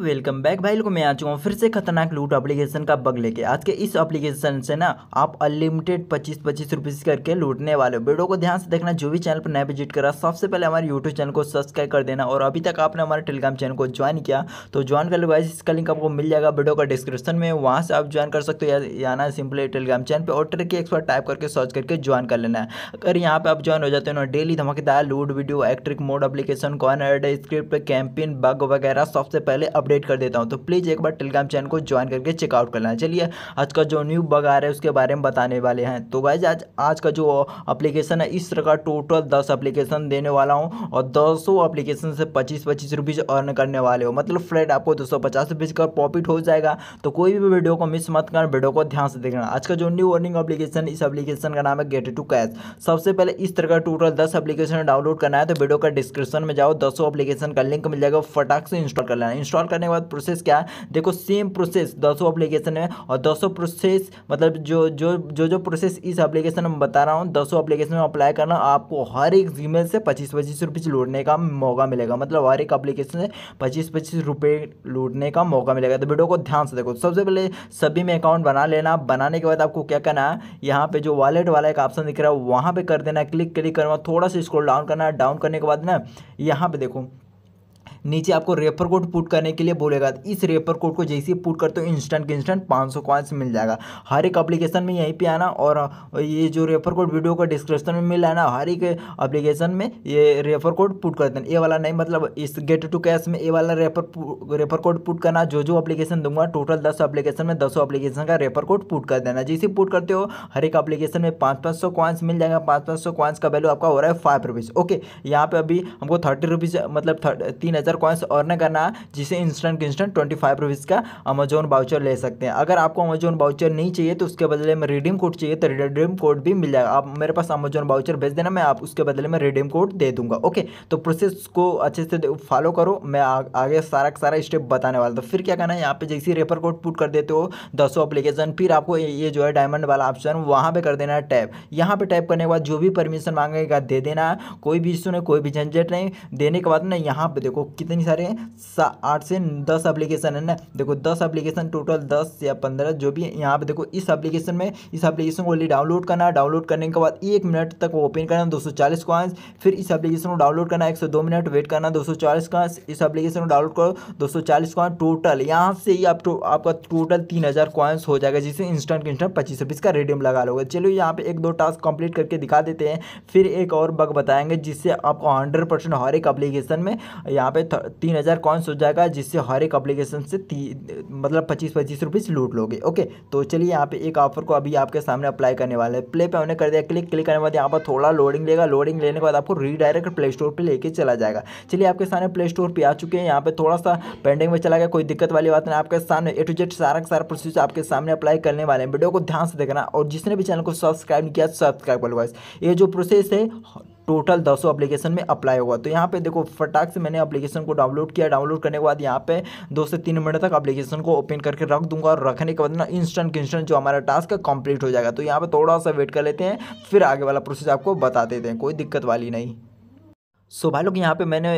welcome back भाई लोग मैं आ चुका हूँ फिर से खतरनाक लूट एप्लीकेशन का बग लेके आज के इस एप्लीकेशन से ना आप अनलिमिटेड पच्चीस पच्चीस रुपीस करके लूटने वाले हो वीडियो को ध्यान से देखना जो भी चैनल पर नया विजिट करा सबसे पहले हमारे यूट्यूब चैनल को सब्सक्राइब कर देना और अभी तक आपने हमारे टेलीग्राम चैनल को ज्वाइन किया तो ज्वाइन कर लो इसका लिंक आपको मिल जाएगा वीडियो का डिस्क्रिप्शन में वहाँ से आप ज्वाइन कर सकते हो या ना सिंपली टेलीग्राम चैनल पर और ट्रिक एक्सपर्ट टाइप करके सर्च करके ज्वाइन कर लेना है अगर यहाँ पर आप ज्वाइन हो जाते हो ना डेली धमाकेदार लूट वीडियो एक्ट्रिक mod application add script campaign bug वगैरह सबसे पहले अपडेट कर देता हूँ तो प्लीज़ एक बार टेलीग्राम चैनल को ज्वाइन करके चेकआउट कर लेना चलिए आज का जो न्यू बग आ रहा है उसके बारे में बताने वाले हैं तो गाइज आज आज का जो अप्लीकेशन है इस तरह का टोटल दस अप्लीकेशन देने वाला हूँ और दसों अप्लीकेशन से पच्चीस पच्चीस रुपीज़ अर्न करने वाले हो मतलब फ्लैट आपको दो सौ पचास रुपीज़ का प्रॉफिट हो जाएगा तो कोई भी वीडियो को मिस मत करना वीडियो को ध्यान से देखना आज का जो न्यू अर्निंग अप्लीकेशन इस अप्लीकेशन का नाम है गेट टू कैश सबसे पहले इस तरह का टोटल दस अप्लीकेशन डाउनलोड करना है तो वीडियो का डिस्क्रिप्शन में जाओ दसों अप्लीकेशन का लिंक मिल जाएगा फटाक से इंस्टॉल कर लेना इंस्टॉल करने के बाद प्रोसेस क्या है देखो सेम प्रोसेस दसों अप्लीकेशन में और दसों प्रोसेस मतलब जो जो जो जो प्रोसेस इस अप्लीकेशन में बता रहा हूँ दसों अप्लीकेशन में अप्लाई करना आपको हर एक जी से पच्चीस पच्चीस रुपये लूटने का मौका मिलेगा मतलब हर एक अप्लीकेशन से पच्चीस पच्चीस रुपये लूटने का मौका मिलेगा तो वीडियो को ध्यान से देखो सबसे पहले सभी में अकाउंट बना लेना बनाने के बाद आपको क्या करना है यहाँ पर जो वॉलेट वाला एक ऑप्शन दिख रहा है वहाँ पर कर देना क्लिक क्लिक करना थोड़ा सा इसको डाउन करना डाउन करने के बाद ना यहाँ पर देखो नीचे आपको रेफर कोड पुट करने के लिए बोलेगा इस रेफर कोड को जैसे पुट करते हो इंस्टेंट के इंस्टेंट पाँच सौ मिल जाएगा हर एक अप्लीकेशन में यहीं पर आना और ये जो रेफर कोड वीडियो का डिस्क्रिप्शन में मिल आना हर एक अप्लीकेशन में ये रेफर कोड पुट कर देना ये वाला नहीं मतलब इस गेट टू कैश में ये वाला रेफर रेफर कोड पुट करना जो जो अप्लीकेशन दूंगा टोटल दस अप्लीकेशन में दसों अप्लीकेशन का रेफर कोड पुट कर देना जैसे पुट करते हो हर एक अप्लीकेशन में पाँच पाँच सौ क्वांस मिल जाएगा पाँच पाँच सौ क्वांस का वैल्यू आपका हो रहा है फाइव रुपीज़ ओके यहाँ पे अभी हमको थर्टी रुपीज़ मतलब तीन हज़ार हज़ार कॉइन्स अर्न करना है जिसे instant instant twenty five rupees का अमेजोन बाउचर ले सकते हैं अगर आपको अमेजोन बाउचर नहीं चाहिए तो उसके बदले में रिडीम कोड चाहिए तो रिडीम कोड भी मिल जाएगा आप मेरे पास अमेजोन बाउचर भेज देना मैं आप उसके बदले में रिडीम कोड दे दूंगा ओके तो प्रोसेस को अच्छे से फॉलो करो मैं आ, आगे सारा सारा स्टेप बताने वाला था तो फिर क्या करना है यहाँ पे जैसे रेफर कोड पुट कर देते हो दसो अप्लीकेशन फिर आपको ये जो है डायमंड वाला ऑप्शन वहाँ पर कर देना है टैप यहाँ पर टैप करने के बाद जो भी परमिशन मांगेगा दे देना कोई भी इशू नहीं कोई भी झंझट नहीं देने के बाद ना यहाँ पर देखो कितनी सारे हैं आठ से दस एप्लीकेशन है ना देखो दस एप्लीकेशन टोटल दस या पंद्रह जो भी यहाँ पे देखो इस एप्लीकेशन में इस एप्लीकेशन को ओनली डाउनलोड करना है डाउनलोड करने के बाद एक मिनट तक ओपन करना दो सौ चालीस कॉइन्स फिर इस एप्लीकेशन को डाउनलोड करना एक सौ दो मिनट वेट करना दो सौ चालीस कॉइन्स इस एप्लीकेशन को डाउनलोड करो दो सौ चालीस कॉइन टोटल यहाँ से ही आप तो, आपका टोटल तीन हज़ार कॉइन्स हो जाएगा जिसे इंस्टेंट इंस्टेंट पच्चीस रुपीस का रेडियम लगा लोगे चलो यहाँ पे एक दो टास्क कंप्लीट करके दिखा देते हैं फिर एक और बग बताएंगे जिससे आपको हंड्रेड परसेंट हर एक एप्लीकेशन में यहाँ पे तीन हज़ार कॉइन्स हो जाएगा जिससे हर एक अप्लीकेशन से मतलब पच्चीस पच्चीस रुपीस लूट लोगे ओके तो चलिए यहाँ पे एक ऑफर को अभी आपके सामने अप्लाई करने वाले हैं प्ले पे हमने कर दिया क्लिक क्लिक करने के बाद यहाँ पर थोड़ा लोडिंग लेगा लोडिंग लेने के बाद आपको रीडायरेक्ट प्ले स्टोर पर लेके चला जाएगा चलिए आपके सामने प्ले स्टोर पर आ चुके हैं यहाँ पर थोड़ा सा पेंडिंग में चला गया कोई दिक्कत वाली बात नहीं आपके सामने ए टू जेड सारा सारा प्रोसेस आपके सामने अप्लाई करने वाले हैं वीडियो को ध्यान से देखना और जिसने भी चैनल को सब्सक्राइब नहीं किया सब्सक्राइब कर लो ये जो प्रोसेस है टोटल दस सौ अप्लीकेशन में अप्लाई होगा तो यहाँ पे देखो फटाक से मैंने अप्लीकेशन को डाउनलोड किया डाउनलोड करने के बाद यहाँ पे दो से तीन मिनट तक अप्लीकेशन को ओपन करके रख दूंगा और रखने के बाद ना इंस्टेंट इंस्टेंट जो हमारा टास्क है कंप्लीट हो जाएगा तो यहाँ पर थोड़ा सा वेट कर लेते हैं फिर आगे वाला प्रोसेस आपको बता देते हैं कोई दिक्कत वाली नहीं सो so भाई लोग यहाँ पे मैंने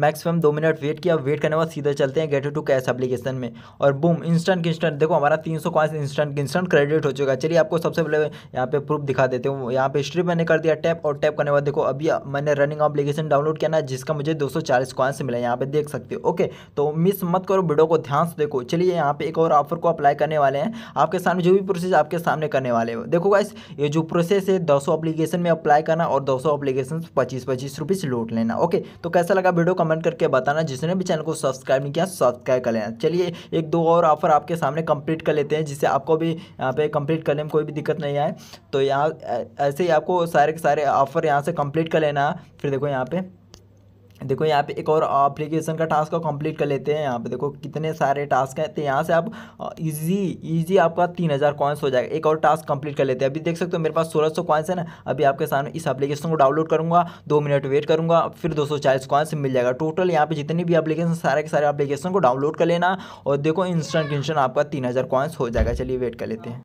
मैक्सिमम दो मिनट वेट किया वेट करने के बाद सीधा चलते हैं गेट टू कैश एप्लीकेशन में और बूम इंस्टेंट इंस्टेंट देखो हमारा तीन सौ कॉइन्स इंस्टेंट इंस्टेंट क्रेडिट हो चुका है चलिए आपको सबसे पहले यहाँ पे प्रूफ दिखा देते हूँ यहाँ पे हिस्ट्री मैंने कर दिया टैप और टैप करने के बाद देखो अभी मैंने रनिंग अपलीकेशन डाउनलोड किया ना जिसका मुझे दो सौ चालीस कॉइन्स मिला यहाँ पे देख सकते हो ओके तो मिस मत करो वीडियो को ध्यान से देखो चलिए यहाँ पे एक और ऑफर को अप्लाई करने वाले हैं आपके सामने जो भी प्रोसेस आपके सामने करने वाले हो देखो गाइस ये जो प्रोसेस है दो सौ अपलीकेशन में अप्लाई करना और दो सौ अप्लीकेशन पच्चीस पच्चीस रुपीज़ लोड देख लेना ओके तो कैसा लगा वीडियो कमेंट करके बताना जिसने भी चैनल को सब्सक्राइब नहीं किया सब्सक्राइब कर लेना चलिए एक दो और ऑफर आपके सामने कंप्लीट कर लेते हैं जिससे आपको भी यहाँ पे कंप्लीट करने में कोई भी दिक्कत नहीं आए तो यहाँ ऐसे ही आपको सारे के सारे ऑफर यहाँ से कंप्लीट कर लेना फिर देखो यहाँ पे देखो यहाँ पे एक और एप्लीकेशन का टास्क को कंप्लीट कर लेते हैं यहाँ पे देखो कितने सारे टास्क हैं तो यहाँ से आप इजी इजी आपका तीन हज़ार कॉइन्स हो जाएगा एक और टास्क कंप्लीट कर लेते हैं अभी देख सकते हो मेरे पास सोलह सौ कॉइन्स है ना अभी आपके सामने इस एप्लीकेशन को डाउनलोड करूँगा दो मिनट वेट करूँगा फिर दो सौ चालीस कॉइन्स मिल जाएगा टोटल यहाँ पर जितनी भी एप्लीकेशन सारे के सारे एप्लीकेशन को डाउनलोड कर लेना और देखो इंस्टेंट इंस्टेंट आपका तीन हज़ार कॉइन्स हो जाएगा चलिए वेट कर लेते हैं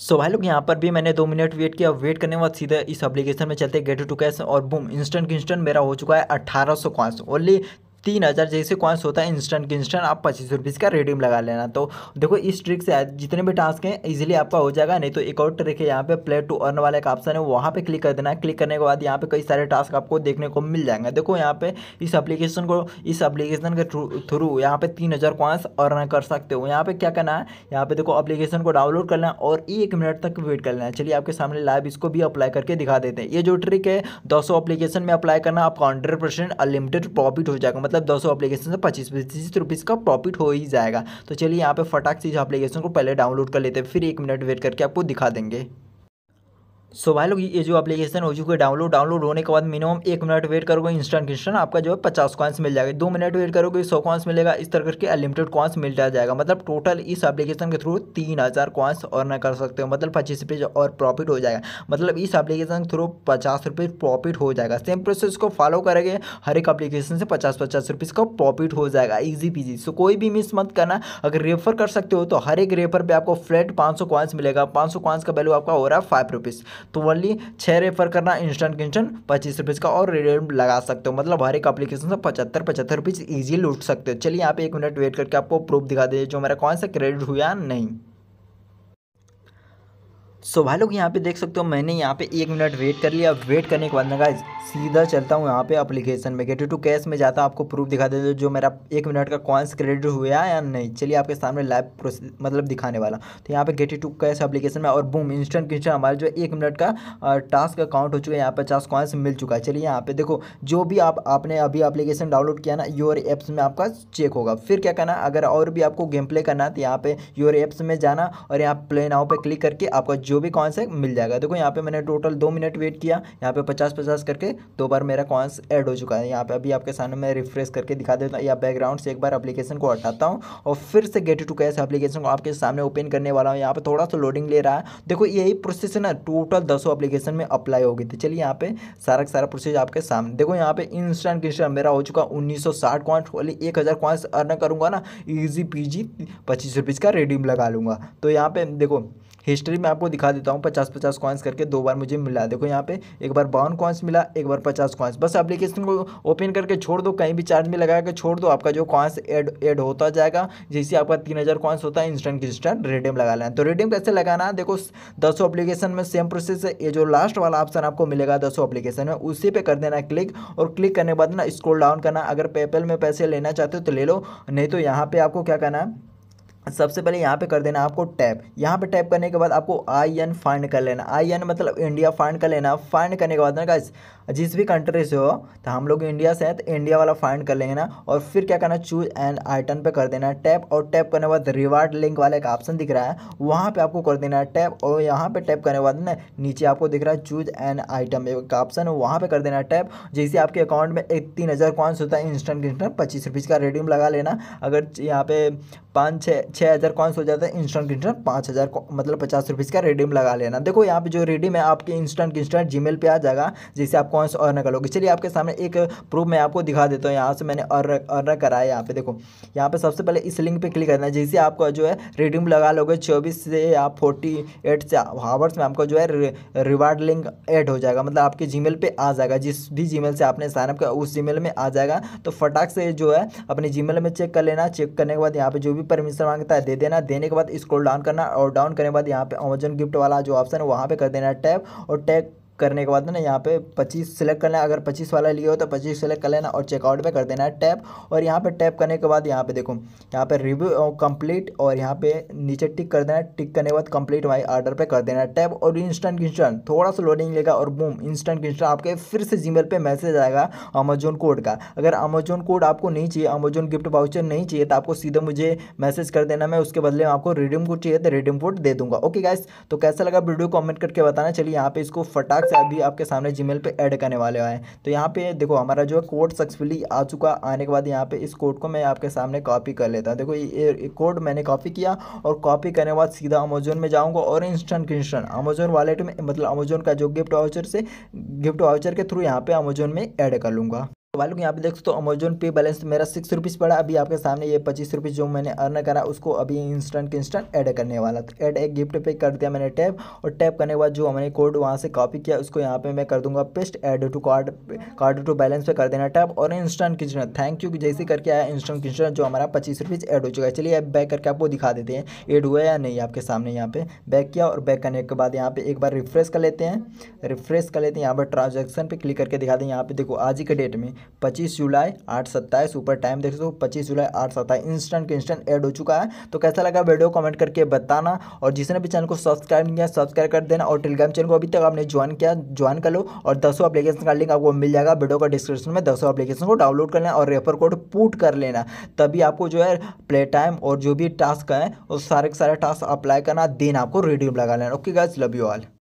सो भाई लोग यहाँ पर भी मैंने दो मिनट वेट किया वेट करने के बाद सीधा इस एप्लीकेशन में चलते गेट टू कैश और बूम इंस्टेंट इंस्टेंट मेरा हो चुका है अट्ठारह सौ ओनली तीन हज़ार जैसे कॉइन्स होता है इंस्टेंट के इंस्टेंट आप पच्चीस रुपीज़ का रेडीम लगा लेना तो देखो इस ट्रिक से जितने भी टास्क हैं इजीली आपका हो जाएगा नहीं तो एक और ट्रिक है यहाँ पे प्ले टू अर्न वाला एक ऑप्शन है वहाँ पे क्लिक कर देना है क्लिक करने के बाद यहाँ पे कई सारे टास्क आपको देखने को मिल जाएंगे देखो यहाँ पे इस अप्लीकेशन को इस अपलीकेशन के थ्रू यहाँ पे तीन हज़ार कॉइन्स अर्न कर सकते हो यहाँ पे क्या करना है यहाँ पे देखो अप्लीकेशन को डाउनलोड करना है और एक मिनट तक वेट करना है चलिए आपके सामने लाइव इसको भी अप्लाई करके दिखा देते हैं ये जो ट्रिक है दो अपलीकेशन में अप्लाई करना आपका हंड्रेड अनलिमिटेड प्रॉफिट हो जाएगा मतलब मतलब दो सौ एप्लीकेशन से पच्चीस पच्चीस रुपीज़ का प्रॉफिट हो ही जाएगा तो चलिए यहाँ पे फटाक से इस एप्लीकेशन को पहले डाउनलोड कर लेते हैं फिर एक मिनट वेट करके आपको दिखा देंगे सो भाई लोग ये जो एप्लीकेशन हो चुकी है डाउनलोड डाउनलोड होने के बाद मिनिमम एक मिनट वेट करोगे इंस्टेंट इंस्टेंट आपका जो है पचास कॉइन्स मिल जाएगा दो मिनट वेट करोगे सौ कॉइन्स मिलेगा इस तरह करके अनलिमिटेड कॉइन्स मिल जाएगा मतलब टोटल इस एप्लीकेशन के थ्रू तीन हज़ार कॉइन्स और ना कर सकते हो मतलब पच्चीस रुपये और प्रॉफिट हो जाएगा मतलब इस एप्लीकेशन के थ्रू पचास रुपये प्रॉफिट हो जाएगा सेम प्रोसेस को फॉलो करेंगे हर एक अपलीकेशन से पचास पचास रुपीज़ का प्रॉफिट हो जाएगा ईजी पीजी सो कोई भी मिस मत करना अगर रेफर कर सकते हो तो हर एक रेफर पर आपको फ्लैट पाँच सौ मिलेगा पाँच सौ का वैल्यू आपका हो रहा है फाइव रुपीज़ तो वनली छः रेफर करना इंस्टेंट के इंस्टेंट पच्चीस रुपीज़ का और रिडीम लगा सकते हो मतलब हर एक अपलीकेशन से पचहत्तर पचहत्तर रुपीज़ ईजी लूट सकते हो चलिए यहाँ पे एक मिनट वेट करके आपको प्रूफ दिखा दीजिए जो मेरा कौन सा क्रेडिट हुआ नहीं सो भाई लोग यहाँ पे देख सकते हो मैंने यहाँ पे एक मिनट वेट कर लिया वेट करने के बाद मैं गाइस सीधा चलता हूँ यहाँ पे अप्लीकेशन में गेट टू कैश में जाता आपको प्रूफ दिखा देते दे जो मेरा एक मिनट का कॉइन्स क्रेडिट हुआ या नहीं चलिए आपके सामने लाइव प्रोसेस मतलब दिखाने वाला तो यहाँ पे गेट टू कैश एप्लीकेशन में और बूम इंस्टेंट क्रिस्टन हमारे जो एक मिनट का टास्क अकाउंट हो चुका है यहाँ पर पचास कॉइन्स मिल चुका है चलिए यहाँ पे देखो जो भी आप आपने अभी अप्लीकेशन डाउनलोड किया ना योर एप्स में आपका चेक होगा फिर क्या करना अगर और भी आपको गेम प्ले करना है तो यहाँ पे योर एप्स में जाना और यहाँ प्ले नाव पर क्लिक करके आपका जो भी कॉइन्स है मिल जाएगा देखो यहाँ पे मैंने टोटल दो मिनट वेट किया यहाँ पे पचास पचास करके दो बार मेरा कॉइन्स ऐड हो चुका है यहाँ पे अभी आपके सामने मैं रिफ्रेश करके दिखा देता हूँ या बैकग्राउंड से एक बार अपलीकेशन को हटाता हूँ और फिर से गेट टू कैश अपलीकेशन को आपके सामने ओपन करने वाला हूँ यहाँ पर थोड़ा सा लोडिंग ले रहा है देखो यही प्रोसेस ना टोटल दसों अप्लीकेशन में अप्लाई हो गई थी चलिए यहाँ पे सारा सारा प्रोसेस आपके सामने देखो यहाँ पे इंस्टेंट इंस्टेंट मेरा हो चुका उन्नीस सौ साठ कॉइंट वाली एक हज़ार कॉइंस अर्न करूँगा ना इजी पीजी पच्चीस रुपीज़ का रिडीम लगा लूँगा तो यहाँ पे देखो हिस्ट्री में आपको दिखा देता हूँ पचास पचास कॉइन्स करके दो बार मुझे मिला देखो यहाँ पे एक बार बावन कॉइन्स मिला एक बार पचास कॉइन्स बस एप्लीकेशन को ओपन करके छोड़ दो कहीं भी चार्ज में लगा के छोड़ दो आपका जो कॉइन्स एड एड होता जाएगा जैसे आपका तीन हज़ार कॉइन्स होता है इंस्टेंट इंस्टेंट रेडियम लगा लेना तो रेडियम कैसे लगाना देखो दसों अपलीकेशन में सेम प्रोसेस है ये जो लास्ट वाला ऑप्शन आपको मिलेगा दसों अपलीकेशन में उसी पर कर देना क्लिक और क्लिक करने के बाद ना स्क्रोल डाउन करना अगर पेपल में पैसे लेना चाहते हो तो ले लो नहीं तो यहाँ पर आपको क्या करना है सबसे पहले यहाँ पे कर देना आपको टैप यहाँ पे टैप करने के बाद आपको आई एन फाइंड कर लेना आई एन मतलब इंडिया फाइंड कर लेना फाइंड करने के बाद ना गाइस जिस भी कंट्री से हो तो हम लोग इंडिया से हैं तो इंडिया वाला फाइंड कर लेंगे ना और फिर क्या करना चूज एंड आइटन पे कर देना टैप और टैप करने के बाद रिवार्ड लिंक वाला एक ऑप्शन दिख रहा है वहाँ पर आपको कर देना टैप और यहाँ पे टैप करने के बाद ना नीचे आपको दिख रहा है चूज एंड आइटम एक ऑप्शन है वहाँ पर कर देना टैप जैसे आपके अकाउंट में एक तीन हज़ार होता है इंस्टेंट इंस्टेंट पच्चीस रुपीज़ का रेडीम लगा लेना अगर यहाँ पे पाँच छः छः हज़ार कॉइन्स हो जाता है इंस्टेंट इंस्टेंट पाँच हज़ार मतलब पचास रुपीज़ का रिडीम लगा लेना देखो यहाँ पे जो रिडीम है आपके इंस्टेंट इंस्टेंट जीमेल पे आ जाएगा जिससे आप कॉइन्स अर्न करोगे चलिए आपके सामने एक प्रूफ मैं आपको दिखा देता हूँ यहाँ से मैंने अर्न करा है यहाँ पे देखो यहाँ पे सबसे पहले इस लिंक पर क्लिक करना है जिससे आपको जो है रिडीम लगा लोगे चौबीस से या फोर्टी एट से हावर्स में आपको जो है रिवार्ड लिंक ऐड हो जाएगा मतलब आपके जी पे आ जाएगा जिस भी जी से आपने साइनअप किया उस जी में आ जाएगा तो फटाक से जो है अपने जी में चेक कर लेना चेक करने के बाद यहाँ पे जो भी परमिशन मांग मांगता है दे देना देने के बाद स्क्रोल डाउन करना और डाउन करने के बाद यहाँ पे अमेजन गिफ्ट वाला जो ऑप्शन है वहाँ पे कर देना टैप और टैप करने के बाद ना यहाँ पे 25 सिलेक्ट करना है अगर 25 वाला लिए हो तो 25 सेलेक्ट कर लेना और चेकआउट पे कर देना है टैप और यहाँ पे टैप करने के बाद यहाँ पे देखो यहाँ पे रिव्यू कंप्लीट और यहाँ पे नीचे टिक कर देना है टिक करने के बाद कंप्लीट वाई ऑर्डर पर कर देना है टैप और इंस्टेंट इंस्टेंट थोड़ा सा लोडिंग लेगा और बूम इंस्टेंट इंस्टेंट आपके फिर से जीमेल पर मैसेज आएगा अमेजोन कोड का अगर अमेजोन कोड आपको नहीं चाहिए अमेजोन गिफ्ट वाउचर नहीं चाहिए तो आपको सीधा मुझे मैसेज कर देना मैं उसके बदले में आपको रिडीम कोड चाहिए तो रिडीम कोड दे दूंगा ओके गाइस तो कैसा लगा वीडियो कॉमेंट करके बताना चलिए यहाँ पे इसको फटाक से अभी आपके सामने जीमेल पे ऐड करने वाले हैं तो यहाँ पे देखो हमारा जो है कोड सक्सेसफुली आ चुका आने के बाद यहाँ पे इस कोड को मैं आपके सामने कॉपी कर लेता हूँ देखो ये कोड मैंने कॉपी किया और कॉपी करने के बाद सीधा अमेजोन में जाऊँगा और इंस्टेंट इंस्टेंट अमेजोन वालेट में मतलब अमेजोन का जो गिफ्ट वाउचर से गिफ्ट वाउचर के थ्रू यहाँ पे अमेजोन में ऐड कर लूँगा वालों यहाँ पे देख सकते हो अमेजोन पे बैलेंस मेरा सिक्स रुपीज़ पड़ा अभी आपके सामने ये पच्चीस रुपीज़ जो मैंने अर्न करा उसको अभी इंस्टेंट के इंस्टेंट ऐड करने वाला था ऐड एक गिफ्ट पे कर दिया मैंने टैप और टैप करने के बाद जो हमने कोड वहाँ से कॉपी किया उसको यहाँ पे मैं कर दूंगा paste add to card card to balance पे कर देना टैप और इंस्टेंट किचन थैंक यू जैसे करके आया इंस्टेंट किचन जो हमारा पच्चीस रुपीज़ ऐड हो चुका है चलिए बैक करके आपको दिखा देते हैं एड हुआ या नहीं आपके सामने यहाँ पे बैक किया और बैक करने के बाद यहाँ पे एक बार रिफ्रेश कर लेते हैं रिफ्रेश कर लेते हैं यहाँ पर ट्रांजेक्शन पर क्लिक करके दिखा दें यहाँ पे देखो आज ही के डेट में पच्चीस जुलाई आठ सत्ताईस ऊपर टाइम देख सकते हो पच्चीस जुलाई आठ सत्ताईस इंस्टेंट के इंस्टेंट ऐड हो चुका है तो कैसा लगा वीडियो कमेंट करके बताना और जिसने भी चैनल को सब्सक्राइब नहीं किया सब्सक्राइब कर देना और टेलीग्राम चैनल को अभी तक आपने ज्वाइन किया ज्वाइन कर लो और दसों अपलीकेशन का लिंक आपको मिल जाएगा वीडियो का डिस्क्रिप्शन में दसों अपलीकेशन को डाउनलोड कर लेना और रेफर कोड पुट कर लेना तभी आपको जो है प्ले टाइम और जो भी टास्क हैं उस सारे के सारे टास्क अप्लाई करना देन आपको रिड्यूम लगा लेना okay guys love you all